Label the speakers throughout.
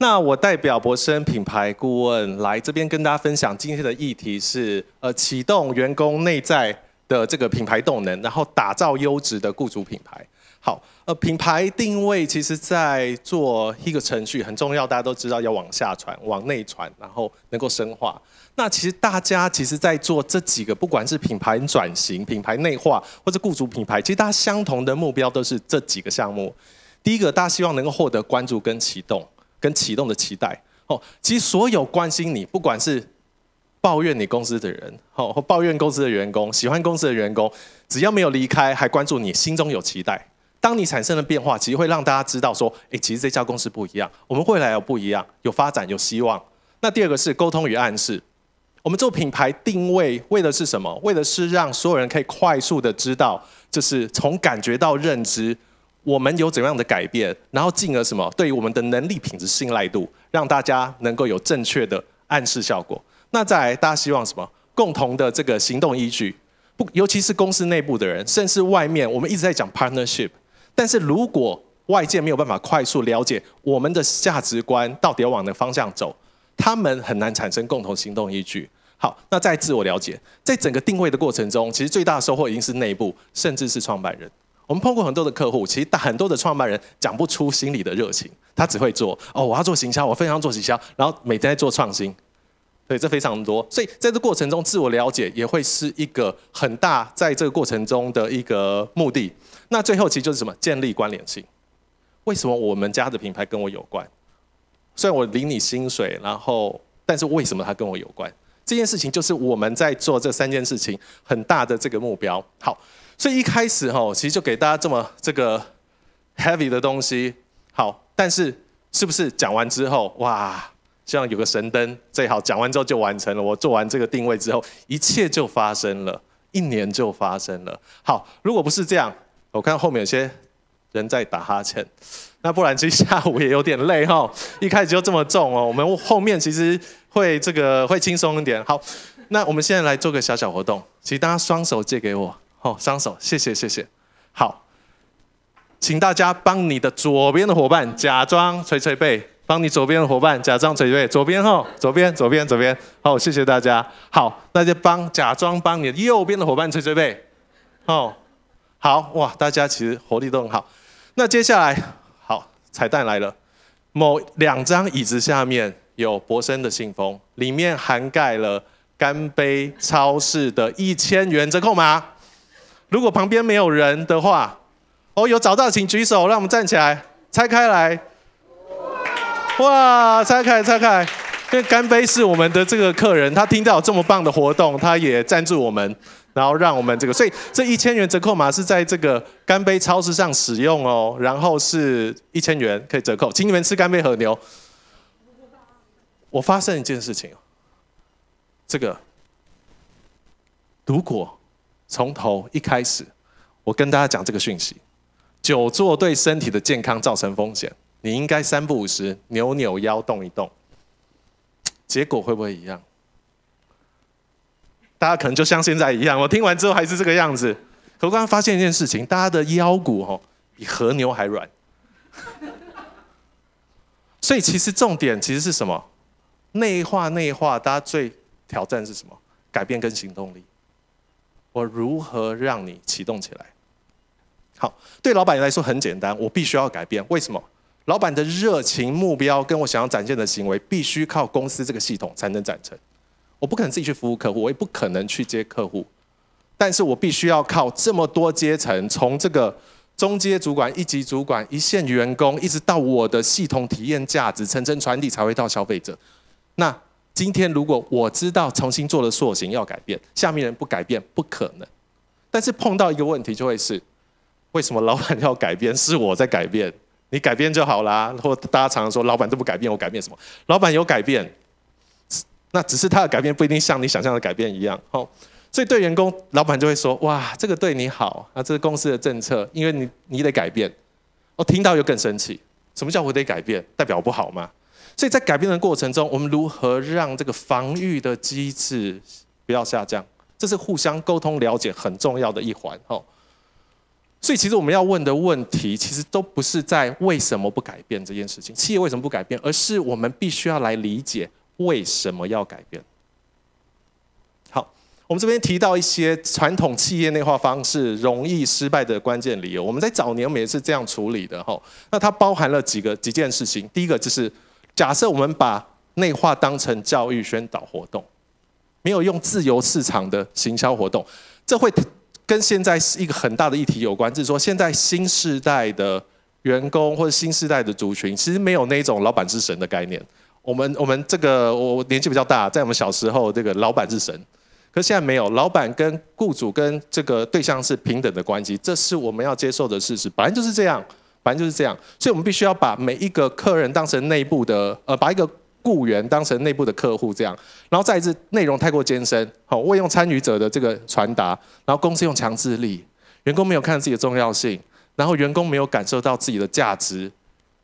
Speaker 1: 那我代表博生品牌顾问来这边跟大家分享今天的议题是：呃，启动员工内在的这个品牌动能，然后打造优质的雇主品牌。好，呃，品牌定位其实在做一个程序，很重要，大家都知道要往下传、往内传，然后能够深化。那其实大家其实在做这几个，不管是品牌转型、品牌内化或者雇主品牌，其实大家相同的目标都是这几个项目。第一个，大家希望能够获得关注跟启动。跟启动的期待哦，其实所有关心你，不管是抱怨你公司的人，哦，或抱怨公司的员工，喜欢公司的员工，只要没有离开，还关注你，心中有期待。当你产生了变化，其实会让大家知道说，诶，其实这家公司不一样，我们未来有不一样，有发展，有希望。那第二个是沟通与暗示。我们做品牌定位为的是什么？为的是让所有人可以快速的知道，就是从感觉到认知。我们有怎样的改变，然后进而什么？对于我们的能力、品质、信赖度，让大家能够有正确的暗示效果。那再来，大家希望什么？共同的这个行动依据，不，尤其是公司内部的人，甚至外面，我们一直在讲 partnership。但是如果外界没有办法快速了解我们的价值观到底要往哪方向走，他们很难产生共同行动依据。好，那再自我了解，在整个定位的过程中，其实最大的收获已经是内部，甚至是创办人。我们碰过很多的客户，其实很多的创办人讲不出心里的热情，他只会做哦，我要做行销，我非常做行销，然后每天在做创新，对，这非常多。所以在这过程中，自我了解也会是一个很大在这个过程中的一个目的。那最后其实就是什么？建立关联性。为什么我们家的品牌跟我有关？虽然我领你薪水，然后，但是为什么他跟我有关？这件事情就是我们在做这三件事情很大的这个目标。好。所以一开始哈，其实就给大家这么这个 heavy 的东西，好，但是是不是讲完之后，哇，希望有个神灯，最好讲完之后就完成了。我做完这个定位之后，一切就发生了，一年就发生了。好，如果不是这样，我看后面有些人在打哈欠，那不然其实下午也有点累哈。一开始就这么重哦，我们后面其实会这个会轻松一点。好，那我们现在来做个小小活动，请大家双手借给我。好，双手，谢谢谢谢。好，请大家帮你的左边的伙伴假装捶捶背，帮你左边的伙伴假装捶捶背，左边哈，左边左边左边。好，谢谢大家。好，那就帮假装帮你右边的伙伴捶捶背。哦，好哇，大家其实活力都很好。那接下来，好彩蛋来了，某两张椅子下面有博森的信封，里面涵盖了干杯超市的一千元折扣码。如果旁边没有人的话，哦，有找到，请举手，让我们站起来，拆开来。哇，拆开，拆开。因为干杯是我们的这个客人，他听到这么棒的活动，他也赞助我们，然后让我们这个，所以这一千元折扣码是在这个干杯超市上使用哦。然后是一千元可以折扣，请你们吃干杯和牛。我发现一件事情，这个如果。从头一开始，我跟大家讲这个讯息：久坐对身体的健康造成风险，你应该三不五时扭扭腰、动一动。结果会不会一样？大家可能就像现在一样，我听完之后还是这个样子。我刚刚发现一件事情：大家的腰骨吼比和牛还软。所以其实重点其实是什么？内化内化，大家最挑战是什么？改变跟行动力。我如何让你启动起来？好，对老板来说很简单，我必须要改变。为什么？老板的热情、目标，跟我想要展现的行为，必须靠公司这个系统才能展成。我不可能自己去服务客户，我也不可能去接客户，但是我必须要靠这么多阶层，从这个中阶主管、一级主管、一线员工，一直到我的系统体验价值层层传递，才会到消费者。那今天如果我知道重新做了塑形要改变，下面人不改变不可能。但是碰到一个问题就会是，为什么老板要改变？是我在改变，你改变就好啦。或大家常常说，老板都不改变，我改变什么？老板有改变，那只是他的改变不一定像你想象的改变一样。哦，所以对员工，老板就会说：哇，这个对你好啊，这是公司的政策，因为你你得改变。哦，听到又更生气。什么叫我得改变？代表我不好吗？所以在改变的过程中，我们如何让这个防御的机制不要下降？这是互相沟通、了解很重要的一环。哦。所以其实我们要问的问题，其实都不是在为什么不改变这件事情，企业为什么不改变，而是我们必须要来理解为什么要改变。好，我们这边提到一些传统企业内化方式容易失败的关键理由，我们在早年我们也是这样处理的。哈。那它包含了几个几件事情，第一个就是。假设我们把内化当成教育宣导活动，没有用自由市场的行销活动，这会跟现在是一个很大的议题有关。就是说，现在新时代的员工或者新时代的族群，其实没有那种老板是神的概念。我们我们这个我年纪比较大，在我们小时候，这个老板是神，可现在没有，老板跟雇主跟这个对象是平等的关系，这是我们要接受的事实，本来就是这样。反正就是这样，所以我们必须要把每一个客人当成内部的，呃，把一个雇员当成内部的客户这样。然后再一次，内容太过艰深，好，未用参与者的这个传达，然后公司用强制力，员工没有看自己的重要性，然后员工没有感受到自己的价值，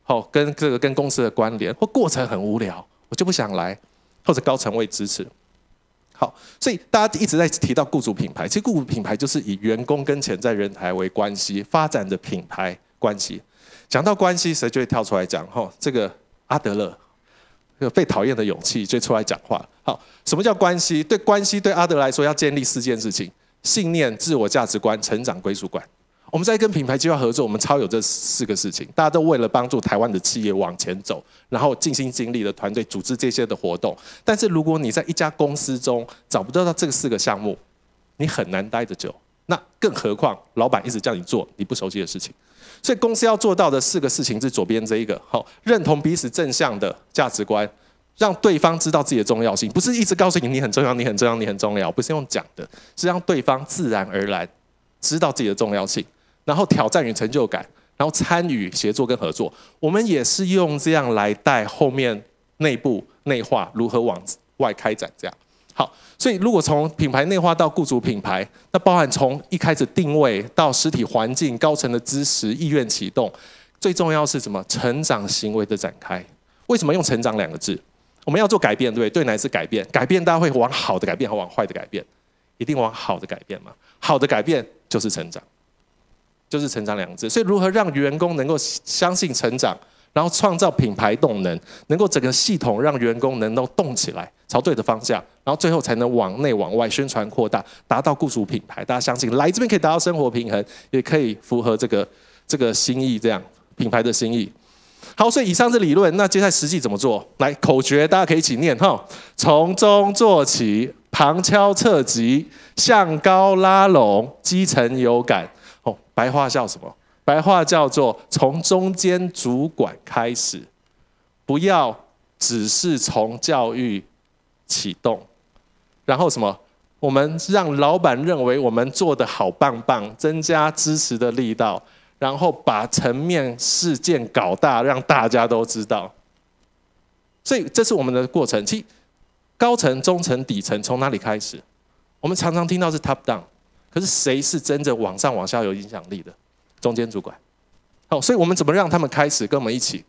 Speaker 1: 好，跟这个跟公司的关联，或过程很无聊，我就不想来，或者高层未支持。好，所以大家一直在提到雇主品牌，其实雇主品牌就是以员工跟潜在人才为关系发展的品牌。关系，讲到关系，谁就会跳出来讲吼，这个阿德勒有被讨厌的勇气，就出来讲话。好，什么叫关系？对关系，对阿德来说，要建立四件事情：信念、自我价值观、成长、归属感。我们在跟品牌计划合作，我们超有这四个事情。大家都为了帮助台湾的企业往前走，然后尽心尽力的团队组织这些的活动。但是如果你在一家公司中找不到到这四个项目，你很难待得久。那更何况，老板一直叫你做你不熟悉的事情，所以公司要做到的四个事情是左边这一个，好，认同彼此正向的价值观，让对方知道自己的重要性，不是一直告诉你你很重要，你很重要，你很重要，不是用讲的，是让对方自然而然知道自己的重要性，然后挑战与成就感，然后参与协作跟合作，我们也是用这样来带后面内部内化如何往外开展这样。好，所以如果从品牌内化到雇主品牌，那包含从一开始定位到实体环境、高层的支持、意愿启动，最重要是什么？成长行为的展开。为什么用“成长”两个字？我们要做改变，对不对？对，哪是改变？改变大家会往好的改变，还往坏的改变？一定往好的改变嘛？好的改变就是成长，就是成长两个字。所以如何让员工能够相信成长？然后创造品牌动能，能够整个系统让员工能够动起来，朝对的方向，然后最后才能往内往外宣传扩大，达到雇主品牌。大家相信来这边可以达到生活平衡，也可以符合这个这个心意，这样品牌的心意。好，所以以上是理论，那接下来实际怎么做？来口诀，大家可以一起念哈：从中做起，旁敲侧击，向高拉拢，基层有感。哦，白话笑什么？白话叫做从中间主管开始，不要只是从教育启动，然后什么？我们让老板认为我们做的好棒棒，增加支持的力道，然后把层面事件搞大，让大家都知道。所以这是我们的过程。其实高层、中层、底层从哪里开始？我们常常听到是 top down，可是谁是真正往上往下有影响力的？中间主管，好，所以我们怎么让他们开始跟我们一起？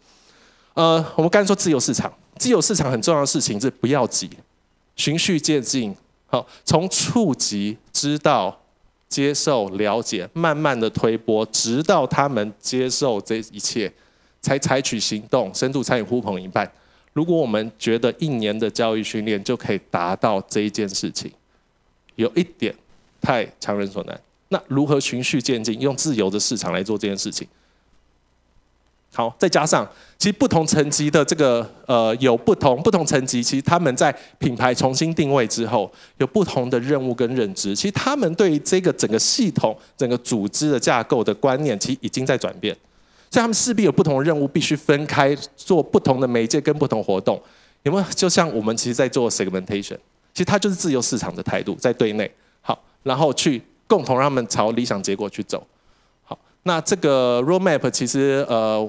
Speaker 1: 呃，我们刚才说自由市场，自由市场很重要的事情是不要急，循序渐进，好，从触及、知道、接受、了解，慢慢的推波，直到他们接受这一切，才采取行动，深度参与，呼朋引伴。如果我们觉得一年的教育训练就可以达到这件事情，有一点太强人所难。那如何循序渐进，用自由的市场来做这件事情？好，再加上其实不同层级的这个呃，有不同不同层级，其实他们在品牌重新定位之后，有不同的任务跟认知。其实他们对这个整个系统、整个组织的架构的观念，其实已经在转变，所以他们势必有不同的任务，必须分开做不同的媒介跟不同活动。有没有？就像我们其实在做 segmentation，其实它就是自由市场的态度在对内。好，然后去。共同让他们朝理想结果去走。好，那这个 roadmap 其实呃，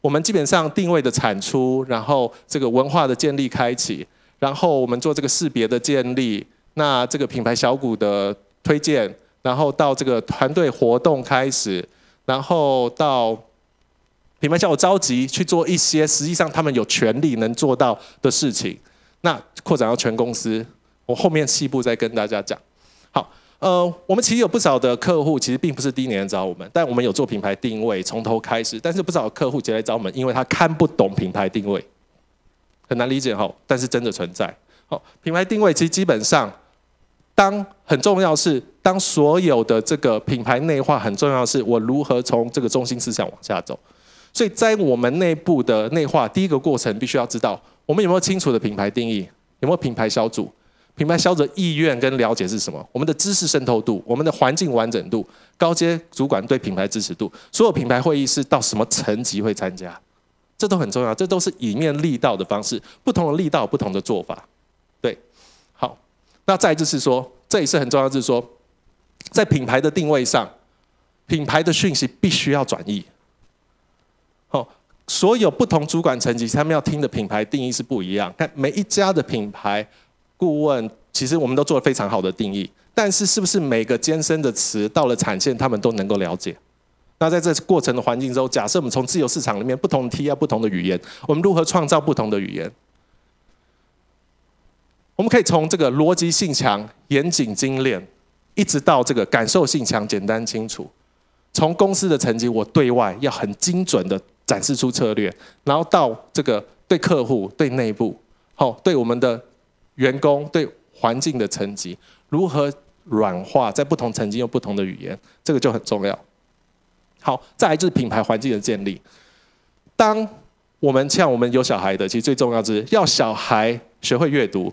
Speaker 1: 我们基本上定位的产出，然后这个文化的建立开启，然后我们做这个识别的建立，那这个品牌小股的推荐，然后到这个团队活动开始，然后到品牌叫我召集去做一些实际上他们有权利能做到的事情，那扩展到全公司，我后面细部再跟大家讲。好。呃，我们其实有不少的客户，其实并不是第一年找我们，但我们有做品牌定位，从头开始。但是不少客户直接来找我们，因为他看不懂品牌定位，很难理解哈。但是真的存在。好，品牌定位其实基本上，当很重要是，当所有的这个品牌内化很重要是，我如何从这个中心思想往下走。所以在我们内部的内化，第一个过程必须要知道，我们有没有清楚的品牌定义，有没有品牌小组。品牌消费者意愿跟了解是什么？我们的知识渗透度，我们的环境完整度，高阶主管对品牌支持度，所有品牌会议是到什么层级会参加？这都很重要，这都是以面力道的方式，不同的力道，不同的做法。对，好，那再就是说，这也是很重要，就是说，在品牌的定位上，品牌的讯息必须要转移。好，所有不同主管层级，他们要听的品牌定义是不一样，看每一家的品牌。顾问其实我们都做了非常好的定义，但是是不是每个艰深的词到了产线，他们都能够了解？那在这过程的环境中，假设我们从自由市场里面不同的 T 啊，不同的语言，我们如何创造不同的语言？我们可以从这个逻辑性强、严谨精炼，一直到这个感受性强、简单清楚。从公司的层级，我对外要很精准的展示出策略，然后到这个对客户、对内部，好，对我们的。员工对环境的层级如何软化，在不同层级用不同的语言，这个就很重要。好，再来就是品牌环境的建立。当我们像我们有小孩的，其实最重要是要小孩学会阅读，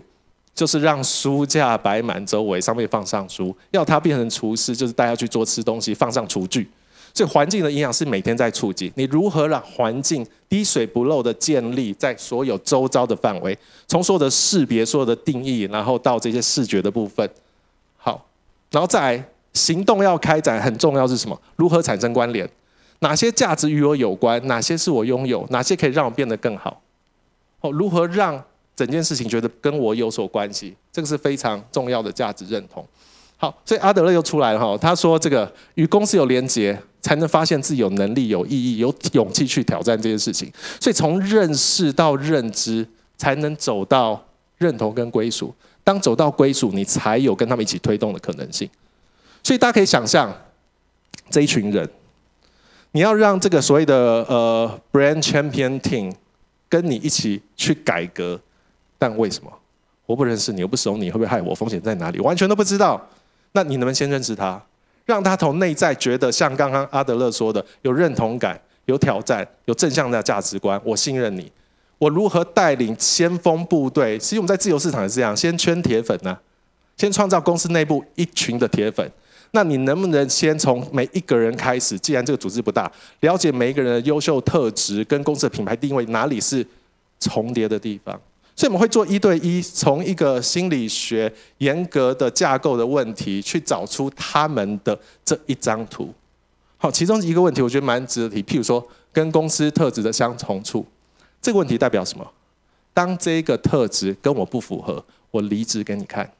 Speaker 1: 就是让书架摆满，周围上面放上书。要他变成厨师，就是带他去做吃东西，放上厨具。所以环境的营养是每天在触及，你如何让环境滴水不漏的建立在所有周遭的范围，从所有的识别、所有的定义，然后到这些视觉的部分。好，然后再来行动要开展很重要是什么？如何产生关联？哪些价值与我有关？哪些是我拥有？哪些可以让我变得更好？哦，如何让整件事情觉得跟我有所关系？这个是非常重要的价值认同。好，所以阿德勒又出来了哈，他说这个与公司有连接，才能发现自己有能力、有意义、有勇气去挑战这件事情。所以从认识到认知，才能走到认同跟归属。当走到归属，你才有跟他们一起推动的可能性。所以大家可以想象这一群人，你要让这个所谓的呃 brand champion team 跟你一起去改革，但为什么我不认识你，我不熟你，会不会害我？风险在哪里？完全都不知道。那你能不能先认识他，让他从内在觉得像刚刚阿德勒说的，有认同感、有挑战、有正向的价值观？我信任你，我如何带领先锋部队？其实我们在自由市场也是这样，先圈铁粉呢，先创造公司内部一群的铁粉。那你能不能先从每一个人开始？既然这个组织不大，了解每一个人的优秀特质跟公司的品牌定位，哪里是重叠的地方？所以我们会做一对一，从一个心理学严格的架构的问题，去找出他们的这一张图。好，其中一个问题我觉得蛮值得提，譬如说跟公司特质的相同处，这个问题代表什么？当这个特质跟我不符合，我离职给你看。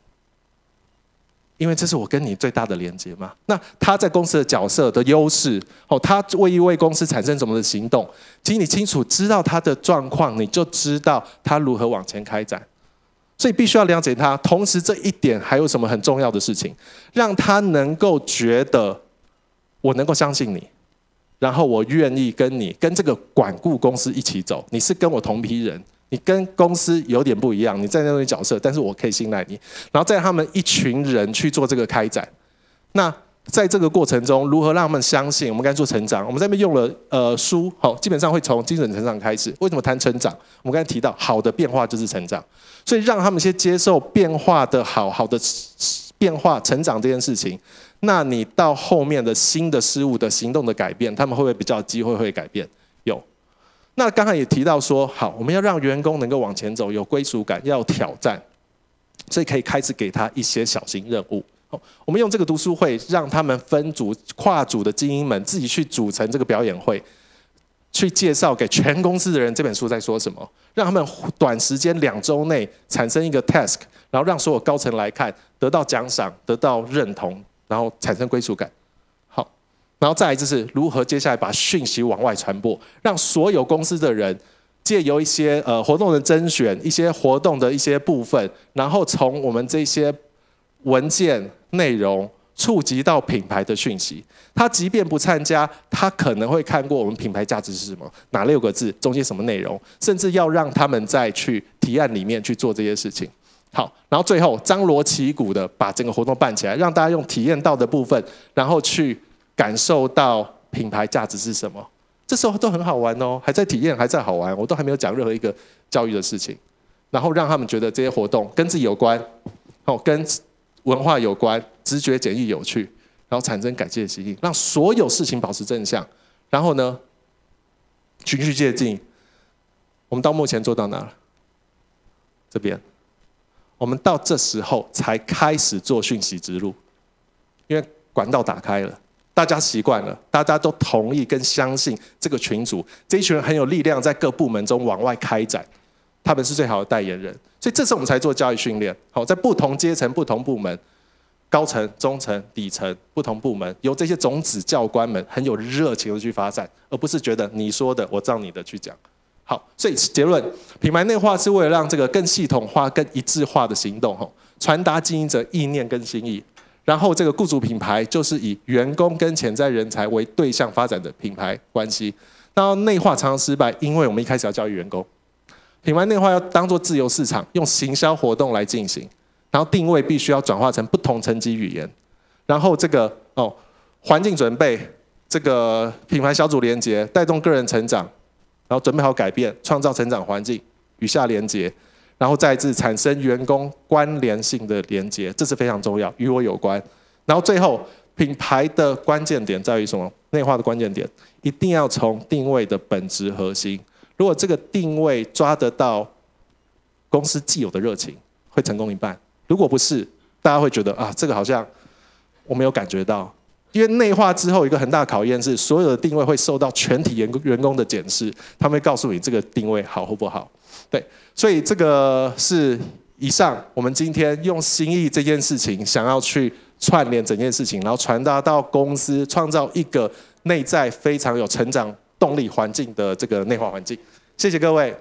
Speaker 1: 因为这是我跟你最大的连接嘛。那他在公司的角色的优势，哦，他为一为公司产生什么的行动？其实你清楚知道他的状况，你就知道他如何往前开展。所以必须要了解他。同时，这一点还有什么很重要的事情，让他能够觉得我能够相信你，然后我愿意跟你跟这个管顾公司一起走。你是跟我同批人。你跟公司有点不一样，你在那个角色，但是我可以信赖你。然后在他们一群人去做这个开展，那在这个过程中，如何让他们相信？我们刚才说成长，我们在那边用了呃书，好，基本上会从精准成长开始。为什么谈成长？我们刚才提到好的变化就是成长，所以让他们先接受变化的好，好的变化成长这件事情，那你到后面的新的事物的行动的改变，他们会不会比较机会会改变？那刚刚也提到说，好，我们要让员工能够往前走，有归属感，要有挑战，所以可以开始给他一些小型任务。哦，我们用这个读书会，让他们分组、跨组的精英们自己去组成这个表演会，去介绍给全公司的人这本书在说什么，让他们短时间两周内产生一个 task，然后让所有高层来看，得到奖赏，得到认同，然后产生归属感。然后再来就是如何接下来把讯息往外传播，让所有公司的人借由一些呃活动的甄选、一些活动的一些部分，然后从我们这些文件内容触及到品牌的讯息。他即便不参加，他可能会看过我们品牌价值是什么，哪六个字中间什么内容，甚至要让他们再去提案里面去做这些事情。好，然后最后张罗旗鼓的把整个活动办起来，让大家用体验到的部分，然后去。感受到品牌价值是什么？这时候都很好玩哦，还在体验，还在好玩，我都还没有讲任何一个教育的事情，然后让他们觉得这些活动跟自己有关，哦，跟文化有关，直觉简易有趣，然后产生感谢的心意，让所有事情保持正向，然后呢循序渐进。我们到目前做到哪了？这边，我们到这时候才开始做讯息植入，因为管道打开了。大家习惯了，大家都同意跟相信这个群组，这一群人很有力量，在各部门中往外开展，他们是最好的代言人，所以这次我们才做教育训练。好，在不同阶层、不同部门、高层、中层、底层、不同部门，由这些种子教官们很有热情的去发展，而不是觉得你说的我照你的去讲。好，所以结论：品牌内化是为了让这个更系统化、更一致化的行动，吼，传达经营者意念跟心意。然后这个雇主品牌就是以员工跟潜在人才为对象发展的品牌关系。那内化常常失败，因为我们一开始要教育员工，品牌内化要当做自由市场，用行销活动来进行。然后定位必须要转化成不同层级语言。然后这个哦，环境准备，这个品牌小组连接，带动个人成长，然后准备好改变，创造成长环境，与下连接。然后再次产生员工关联性的连接，这是非常重要，与我有关。然后最后，品牌的关键点在于什么？内化的关键点，一定要从定位的本质核心。如果这个定位抓得到，公司既有的热情会成功一半。如果不是，大家会觉得啊，这个好像我没有感觉到。因为内化之后，一个很大考验是，所有的定位会受到全体员工员工的检视，他们会告诉你这个定位好或不好。对，所以这个是以上，我们今天用心意这件事情，想要去串联整件事情，然后传达到公司，创造一个内在非常有成长动力环境的这个内化环境。谢谢各位。